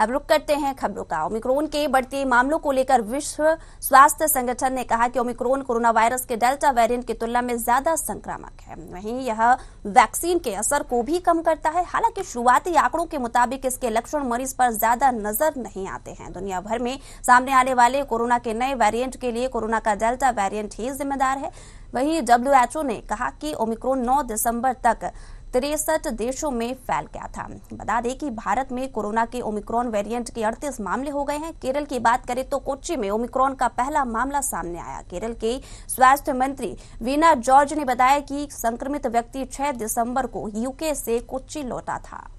अब रुक करते हैं खबरों का ओमिक्रोन के बढ़ते मामलों को लेकर विश्व स्वास्थ्य संगठन ने कहा कि ओमिक्रोन कोरोना वायरस के डेल्टा वेरिएंट की तुलना में ज्यादा संक्रामक है वहीं यह वैक्सीन के असर को भी कम करता है हालांकि शुरुआती आंकड़ों के मुताबिक इसके लक्षण मरीज पर ज्यादा नजर नहीं आते हैं दुनिया भर में सामने आने वाले कोरोना के नए वेरियंट के लिए कोरोना का डेल्टा वेरियंट ही जिम्मेदार है वहीं डब्ल्यूएचओ ने कहा कि ओमिक्रोन नौ दिसंबर तक तिरसठ देशों में फैल गया था बता दें कि भारत में कोरोना के ओमिक्रॉन वेरिएंट के अड़तीस मामले हो गए हैं केरल की बात करें तो कोच्चि में ओमिक्रॉन का पहला मामला सामने आया केरल के स्वास्थ्य मंत्री वीना जॉर्ज ने बताया कि संक्रमित व्यक्ति 6 दिसंबर को यूके से कोच्चि लौटा था